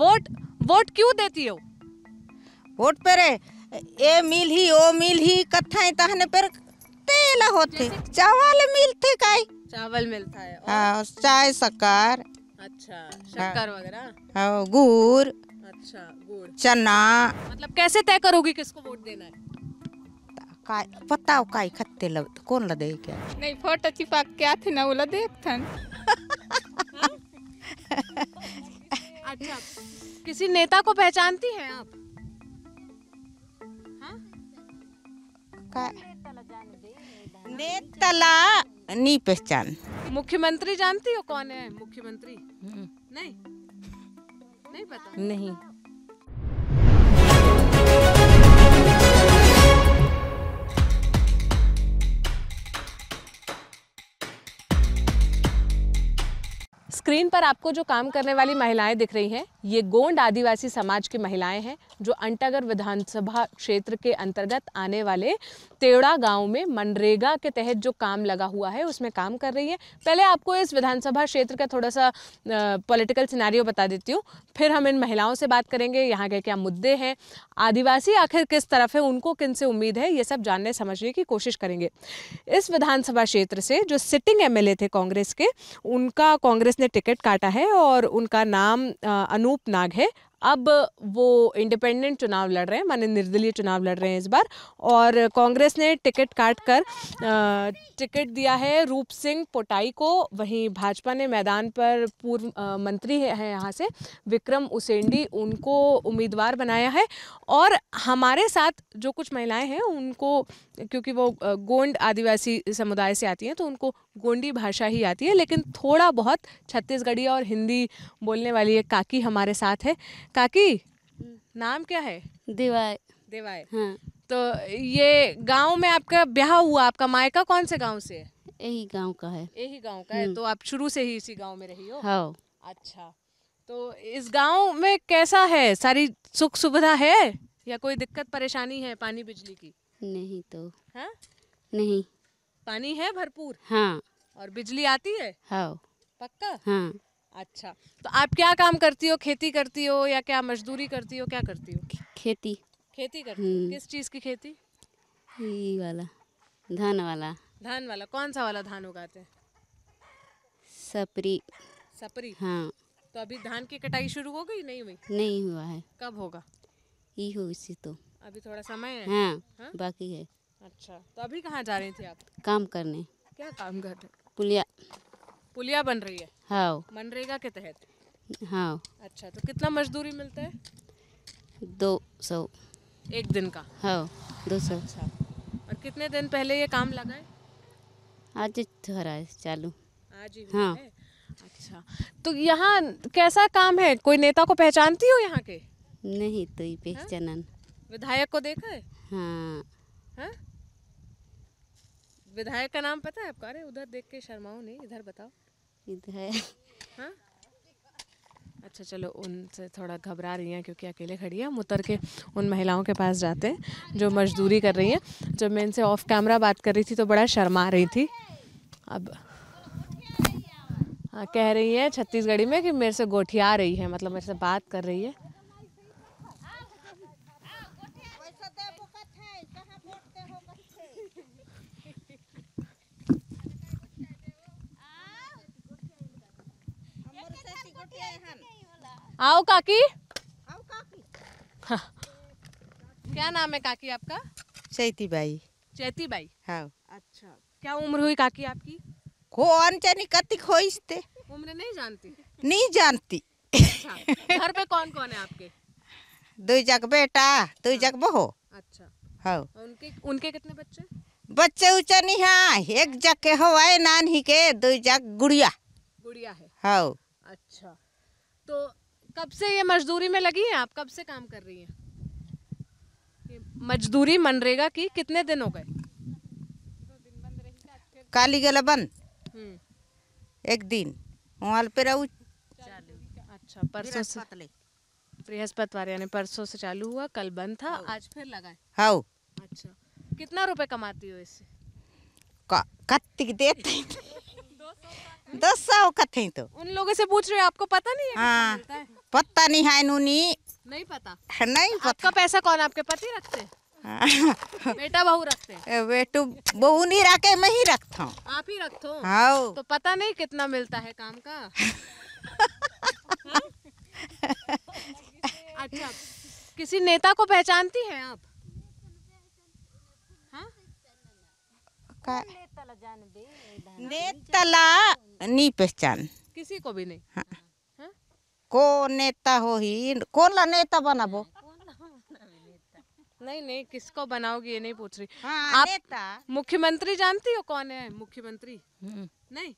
Vote vote क्यों देती हो वोट पर ए मिल ही ओ मिल ही कथाएं तहने पर तेल होते चावल मिलते काई चावल मिलता है हाँ चाय शक्कर अच्छा शक्कर वगैरह हाँ, हाँ गुर अच्छा गुर चना मतलब कैसे तय करोगी किसको वोट देना है काय बताओ काय खत्ते लग कौन लदे क्या नहीं फोटो चिपक क्या थे ना वो लदे थन अच्छा किसी नेता को पहचानती हैं आप हाँ? नेतला नहीं पहचान मुख्यमंत्री जानती हो कौन है मुख्यमंत्री हम्म। नहीं नहीं पता नहीं स्क्रीन पर आपको जो काम करने वाली महिलाएं दिख रही हैं ये गोंड आदिवासी समाज की महिलाएं हैं जो अंटागर विधानसभा क्षेत्र के अंतर्गत आने वाले तेवड़ा गांव में मनरेगा के तहत जो काम लगा हुआ है उसमें काम कर रही हैं पहले आपको इस विधानसभा क्षेत्र का थोड़ा सा पॉलिटिकल सिनेरियो बता देती हूँ फिर हम इन महिलाओं से बात करेंगे यहाँ के क्या मुद्दे हैं आदिवासी आखिर किस तरफ है उनको किन से उम्मीद है ये सब जानने समझने की कोशिश करेंगे इस विधानसभा क्षेत्र से जो सिटिंग एम थे कांग्रेस के उनका कांग्रेस ने टिकट काटा है और उनका नाम अनूप नाग है अब वो इंडिपेंडेंट चुनाव लड़ रहे हैं माने निर्दलीय चुनाव लड़ रहे हैं इस बार और कांग्रेस ने टिकट काट कर टिकट दिया है रूप सिंह पोटाई को वहीं भाजपा ने मैदान पर पूर्व मंत्री हैं यहाँ से विक्रम उसेंडी उनको उम्मीदवार बनाया है और हमारे साथ जो कुछ महिलाएं हैं उनको क्योंकि वो गोंड आदिवासी समुदाय से आती हैं तो उनको गोंडी भाषा ही आती है लेकिन थोड़ा बहुत छत्तीसगढ़ी और हिंदी बोलने वाली एक काकी हमारे साथ है काकी नाम क्या है देवाय देवाय हाँ तो ये गांव में आपका ब्याह हुआ आपका मायका कौन से गांव से है यही गांव का है यही गांव का है हम्म। तो आप शुरू से ही इसी गांव में रही हो हाँ अच्छा तो इस गांव में कैसा है सारी सुख सुविधा है या कोई दिक्कत परेशानी है पानी बिजली की नहीं तो हाँ नहीं पानी है भरपूर हाँ और बिजली आती है हाँ पक्का हाँ अच्छा तो आप क्या काम करती हो खेती करती हो या क्या मजदूरी करती हो क्या करती हो खेती खेती करती हो हम्म। किस चीज़ की खेती ये वाला धान वाला धान वाला कौन सा वाला धान उगाते हैं सपरी सपरी हाँ तो अभी धान की कटाई शुरू हो गई नहीं हुई नहीं हुआ है कब होगा ये हो इसी तो अभी थोड़ा समय है हाँ, हाँ? बाकी है अच्छा तो अभी कहाँ जा रही थी आप काम करने क्या काम कर पुलिया पुलिया बन रही है हाँ मनरेगा के तहत हाँ अच्छा तो कितना मजदूरी मिलता है दो सौ एक दिन का हाँ दो सौ अच्छा और कितने दिन पहले ये काम लगा है आज थोड़ा चालू आज ही हाँ अच्छा तो यहाँ कैसा काम है कोई नेता को पहचानती हो यहाँ के नहीं तो ये हाँ? विधायक को देखा है हाँ हाँ विधायक का नाम पता है आपका अरे उधर देख के शर्माओ नहीं इधर बताओ है हाँ? अच्छा चलो उनसे थोड़ा घबरा रही हैं क्योंकि अकेले खड़ी हैं हम उतर के उन महिलाओं के पास जाते हैं जो मजदूरी कर रही हैं जब मैं इनसे ऑफ कैमरा बात कर रही थी तो बड़ा शर्मा रही थी अब हाँ कह रही है छत्तीसगढ़ी में कि मेरे से गोठिया रही है मतलब मेरे से बात कर रही है आओ काकी आओ काकी हाँ। क्या नाम है काकी आपका चैती बाई चैती बाई हाँ अच्छा क्या उम्र हुई काकी आपकी हो अनचनी कतिक हो इसते उम्र नहीं जानती नहीं जानती अच्छा घर पे कौन कौन है आपके दो जग बेटा दो जग हाँ। बहो अच्छा हाँ उनके उनके कितने बच्चे बच्चे उच्च नहीं हाँ एक जग के हो आए नान ही के दो जग गुड़िया गुड़िया है हाँ अच्छा तो कब से ये मजदूरी में लगी हैं आप कब से काम कर रही हैं मजदूरी मनरेगा की कितने दिन हो गए काली गला बंद हम्म। एक दिन वहाँ पे रहू अच्छा परसों से बृहस्पतिवार यानी परसों से चालू हुआ कल बंद था आज फिर लगा है हाँ अच्छा कितना रुपए कमाती हो इससे कत्ती देते दस सौ कथे तो उन लोगों से पूछ रहे हो आपको पता नहीं है हाँ पता नहीं है नूनी नहीं पता नहीं पता आपका पैसा कौन आपके पति रखते हाँ। बेटा बहू रखते बेटू बहू नहीं रखे मैं ही रखता हूँ आप ही रखते हाँ। तो पता नहीं कितना मिलता है काम का अच्छा किसी नेता को पहचानती हैं आप का नेतला नहीं पहचान किसी को भी नहीं हाँ।, हाँ। को नेता हो ही कौन ला नेता बना वो नहीं नहीं किसको बनाओगी ये नहीं पूछ रही हाँ, आप नेता मुख्यमंत्री जानती हो कौन है मुख्यमंत्री हम्म। नहीं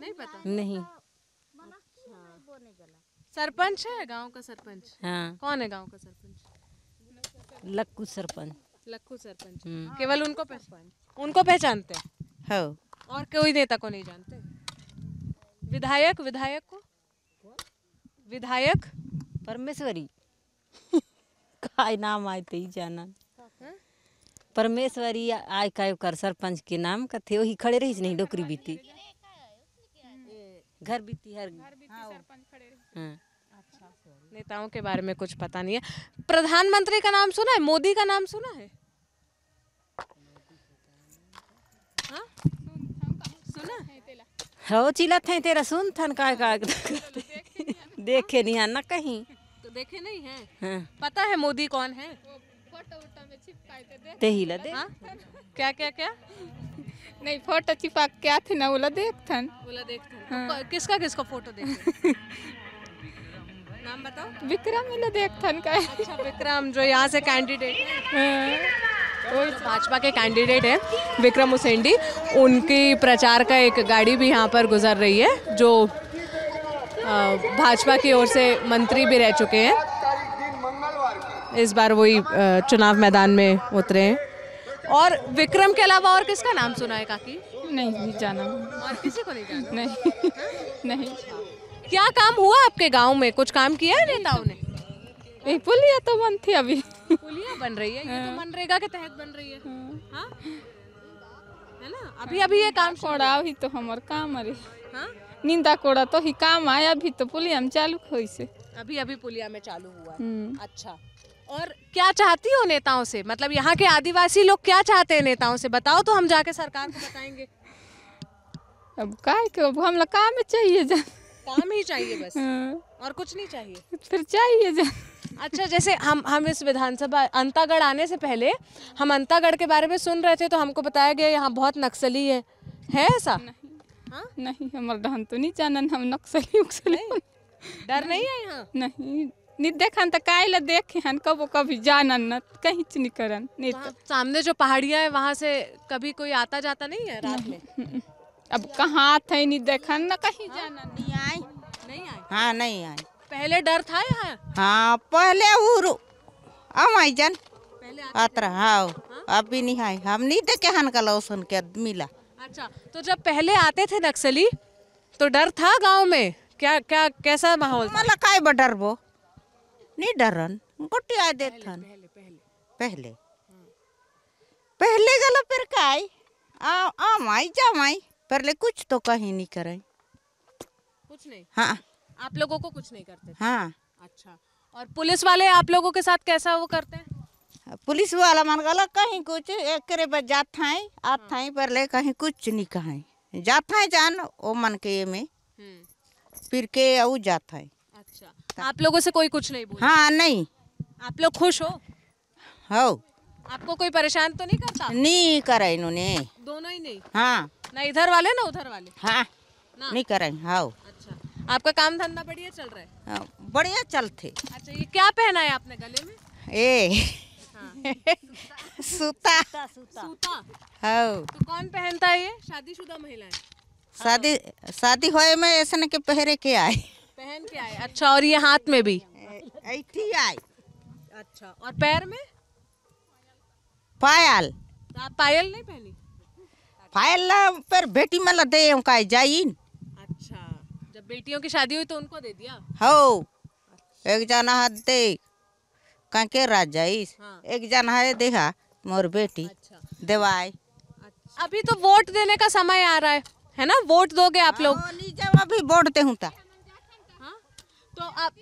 नहीं पता नहीं सरपंच है गांव का सरपंच हाँ कौन है गांव का सरपंच लक्कू सरपंच लखू सरपंच हम्म। हाँ, केवल उनको पहचान उनको पहचानते हैं हाँ। और कोई नेता को नहीं जानते विधायक विधायक को विधायक परमेश्वरी का नाम आए थे जाना हाँ? परमेश्वरी आय का कर सरपंच के नाम का थे वही खड़े रही नहीं डोकरी बीती हाँ, घर बीती हर सरपंच खड़े हाँ। अच्छा नेताओं के बारे में कुछ पता नहीं है प्रधानमंत्री का नाम सुना है मोदी का नाम सुना है हाँ? हो चिलत है तेरा सुन थन का, का देखे नहीं ना कहीं तो देखे नहीं है हाँ। पता है मोदी कौन है फोटो तेहिला दे हाँ? क्या क्या क्या नहीं फोटो छिपा क्या थे ना बोला देख ओला देखथन ओला हाँ। देखथन किसका किसका फोटो देख नाम बताओ विक्रम देवथन का है अच्छा विक्रम जो यहाँ से कैंडिडेट हाँ। तो वो भाजपा के कैंडिडेट हैं विक्रम हुसैंडी उनकी प्रचार का एक गाड़ी भी यहाँ पर गुजर रही है जो भाजपा की ओर से मंत्री भी रह चुके हैं इस बार वही चुनाव मैदान में उतरे हैं और विक्रम के अलावा और किसका नाम सुना है काकी नहीं जाना और किसी को नहीं जाना नहीं नहीं हाँ। क्या काम हुआ आपके गांव में कुछ काम किया है नेताओं ने नहीं पुलिया तो बन थी अभी पुलिया बन रही है ये तो हाँ। मनरेगा के तहत बन रही है हाँ। हाँ? है ना अभी अभी ये काम कोड़ा ही तो हमार काम अरे निंदा कोड़ा तो ही काम आया अभी तो पुलिया में चालू हुई से अभी अभी पुलिया में चालू हुआ हम्म। अच्छा और क्या चाहती हो नेताओं से मतलब यहाँ के आदिवासी लोग क्या चाहते हैं नेताओं से बताओ तो हम जाके सरकार को बताएंगे अब का हम लोग काम चाहिए जा काम ही चाहिए बस हाँ। और कुछ नहीं चाहिए फिर चाहिए अच्छा जैसे हम हम इस विधानसभा अंतागढ़ आने से पहले हम अंतागढ़ के बारे में सुन रहे थे तो हमको बताया गया यहाँ बहुत नक्सली है है ऐसा नहीं, हाँ? नहीं हमारे तो नहीं जानन हम नक्सली उक्सली डर नहीं है यहाँ नहीं नहीं देखन तो कायल देखे हन कबो कभी जानन न कहीं नहीं करन नहीं तो। सामने जो पहाड़ियाँ है वहाँ से कभी कोई आता जाता नहीं है रात में अब कहाँ थे नहीं देखा ना कहीं जाना नहीं आए नहीं आए हाँ नहीं आए पहले डर था यहाँ हाँ पहले उरु आई जन पहले आतरा हाँ, हाँ? अब भी नहीं आए हम नहीं देखे हन कल सुन के मिला अच्छा तो जब पहले आते थे नक्सली तो डर था गांव में क्या क्या कैसा माहौल मतलब काय डर वो नहीं डरन गोटी आ देत थन पहले पहले पहले पहले गलो फिर काय आ आ माई जा माई पर ले कुछ तो कहीं नहीं करे कुछ नहीं हाँ आप लोगों को कुछ नहीं करते हाँ अच्छा और पुलिस वाले आप लोगों के साथ कैसा वो करते हैं पुलिस वाला मन गला कहीं कुछ एक करे बस जात हैं आत हाँ। पर ले कहीं कुछ नहीं कहा जाता है जान वो मन के में हम्म। फिर के वो जाता है अच्छा आप लोगों से कोई कुछ नहीं बोला हाँ नहीं आप लोग खुश हो हाँ। आपको कोई परेशान तो नहीं करता नहीं करा इन्होंने दोनों ही नहीं हाँ ना इधर वाले ना उधर वाले हाँ ना? नहीं करा हाँ अच्छा आपका काम धंधा बढ़िया चल रहा है हाँ, बढ़िया चलते अच्छा ये क्या पहना है आपने गले में ए हाँ। सूता सूता हाँ तो कौन पहनता है ये शादीशुदा महिला है शादी शादी होए में ऐसा के पहरे के आए पहन के आए अच्छा और ये हाथ में भी आई अच्छा और पैर में पायल पायल नहीं पहनी पायल ला पर बेटी मला दे उनका जाइन अच्छा जब बेटियों की शादी हुई तो उनको दे दिया हो एक जाना हाथ दे कांके राज जाइस हाँ। एक जाना है देखा मोर बेटी अच्छा। देवाए अच्छा। अभी तो वोट देने का समय आ रहा है है ना वोट दोगे आप लोग हाँ, जब अभी वोट दे हूँ हाँ? तो आप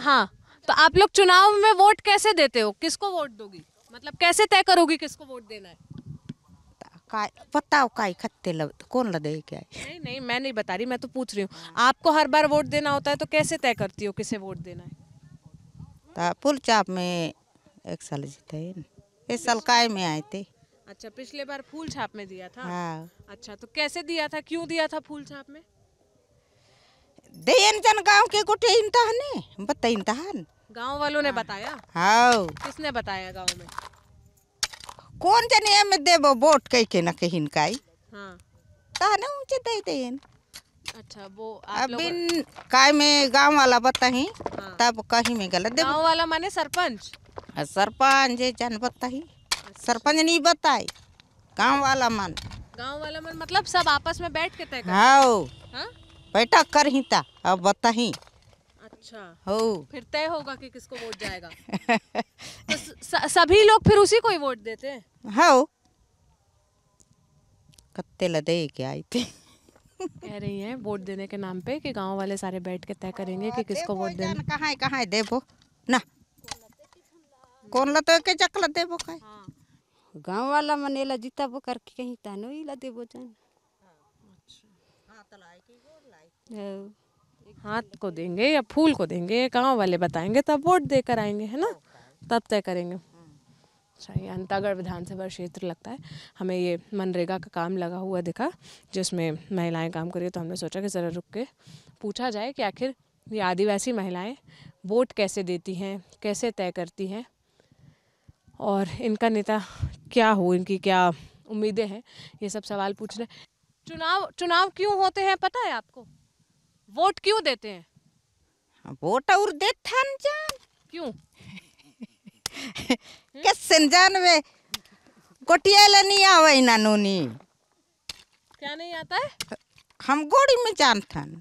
हाँ तो आप लोग चुनाव में वोट कैसे देते हो किसको वोट दोगी मतलब कैसे तय करोगी किसको वोट देना है काय बताओ काय खत्ते लब तो कौन लदे क्या है? नहीं नहीं मैं नहीं बता रही मैं तो पूछ रही हूँ आपको हर बार वोट देना होता है तो कैसे तय करती हो किसे वोट देना है पुल चाप में एक साल जीते इस साल काय में आए थे अच्छा पिछले बार फूल छाप में दिया था हाँ। अच्छा तो कैसे दिया था क्यों दिया था फूल छाप में दे गांव के गोटे इंतहान बता तहन गांव वालों ने हाँ। बताया हाँ किसने बताया गांव में कौन जने एम देबो वोट कही के न कहीं काई हां ता ना ऊंचे दे देन अच्छा वो आप लोग काय में गांव वाला बता ही हाँ। तब कहीं में गलत दे गांव वाला माने सरपंच हाँ, सरपंच जे जन बताही अच्छा। सरपंच नहीं बताए गांव वाला मन गांव वाला मन मतलब सब आपस में बैठ के तय कर हाँ, हाँ? कर ही ता अब बता ही अच्छा हो फिर तय होगा कि किसको वोट जाएगा तो स- सभी लोग फिर उसी को ही वोट देते हैं हाँ कत्ते लदे क्या आई थी कह रही है वोट देने के नाम पे कि गांव वाले सारे बैठ के तय करेंगे कि हाँ, किसको वोट देना कहाँ है देवो ना कौन लतो के चक लदेबो काय हाँ। गांव वाला मने जीता जीताबो करके कहीं तानो ही लदेबो जान हाँ, अच्छा हां त तो लाइक ही वोट लाइक हाथ को देंगे या फूल को देंगे गाँव वाले बताएंगे तब वोट देकर आएंगे है ना तब तय करेंगे ये अंतागढ़ विधानसभा क्षेत्र लगता है हमें ये मनरेगा का काम लगा हुआ दिखा जिसमें महिलाएं काम करी तो हमने सोचा कि ज़रा रुक के पूछा जाए कि आखिर ये आदिवासी महिलाएं वोट कैसे देती हैं कैसे तय करती हैं और इनका नेता क्या हो इनकी क्या उम्मीदें हैं ये सब सवाल पूछ रहे चुनाव चुनाव क्यों होते हैं पता है आपको वोट क्यों देते हैं हाँ, वोट और देते जान क्यों कैसे जान वे गोटिया लेनी आवे ना नूनी क्या नहीं आता है हम गोड़ी में जानथन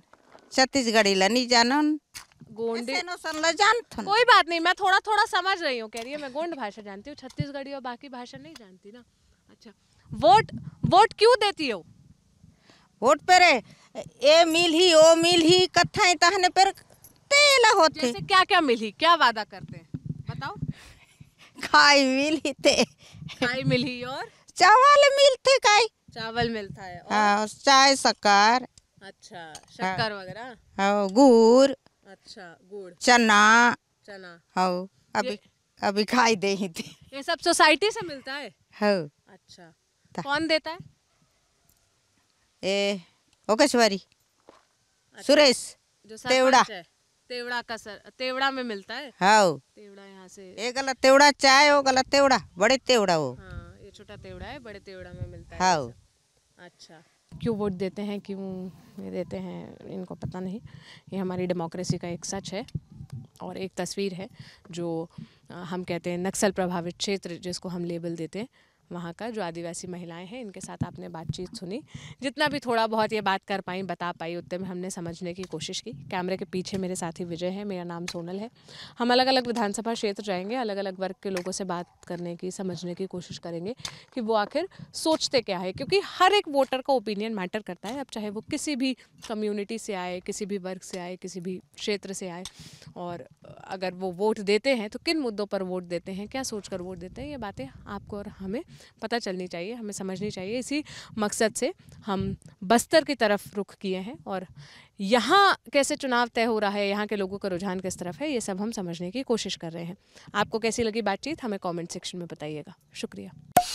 छत्तीसगढ़ी लनी जानन गोंडी जानथन कोई बात नहीं मैं थोड़ा थोड़ा समझ रही हूँ कह रही है मैं गोंड भाषा जानती हूँ छत्तीसगढ़ी और बाकी भाषा नहीं जानती ना अच्छा वोट वोट क्यों देती हो वोट पेरे ए मिल ही ओ मिल ही कथा तहने पर तेला होते जैसे क्या क्या मिलही क्या वादा करते हैं बताओ खाई मिलही थे खाई मिलही और चावल मिलते खाई चावल मिलता है और हाँ, चाय शक्कर अच्छा शक्कर हाँ। वगैरह हाँ गुड़ अच्छा गुड़ चना चना हाँ अभी अभी खाई दे ही थे ये सब सोसाइटी से मिलता है हाँ अच्छा कौन देता है ए ओकेश्वरी अच्छा, सुरेश तेवड़ा तेवड़ा का सर तेवड़ा में मिलता है हाँ तेवड़ा यहाँ से एक गलत तेवड़ा चाय हो गलत तेवड़ा बड़े तेवड़ा हो हाँ, ये छोटा तेवड़ा है बड़े तेवड़ा में मिलता है हाँ अच्छा क्यों वोट देते हैं क्यों नहीं देते हैं इनको पता नहीं ये हमारी डेमोक्रेसी का एक सच है और एक तस्वीर है जो हम कहते हैं नक्सल प्रभावित क्षेत्र जिसको हम लेबल देते हैं वहाँ का जो आदिवासी महिलाएं हैं इनके साथ आपने बातचीत सुनी जितना भी थोड़ा बहुत ये बात कर पाई बता पाई उतने में हमने समझने की कोशिश की कैमरे के पीछे मेरे साथी विजय है मेरा नाम सोनल है हम अलग अलग विधानसभा क्षेत्र जाएंगे अलग अलग वर्ग के लोगों से बात करने की समझने की कोशिश करेंगे कि वो आखिर सोचते क्या है क्योंकि हर एक वोटर का ओपिनियन मैटर करता है अब चाहे वो किसी भी कम्युनिटी से आए किसी भी वर्ग से आए किसी भी क्षेत्र से आए और अगर वो वोट देते हैं तो किन मुद्दों पर वोट देते हैं क्या सोच कर वोट देते हैं ये बातें आपको और हमें पता चलनी चाहिए हमें समझनी चाहिए इसी मकसद से हम बस्तर की तरफ रुख किए हैं और यहाँ कैसे चुनाव तय हो रहा है यहाँ के लोगों का रुझान किस तरफ है ये सब हम समझने की कोशिश कर रहे हैं आपको कैसी लगी बातचीत हमें कॉमेंट सेक्शन में बताइएगा शुक्रिया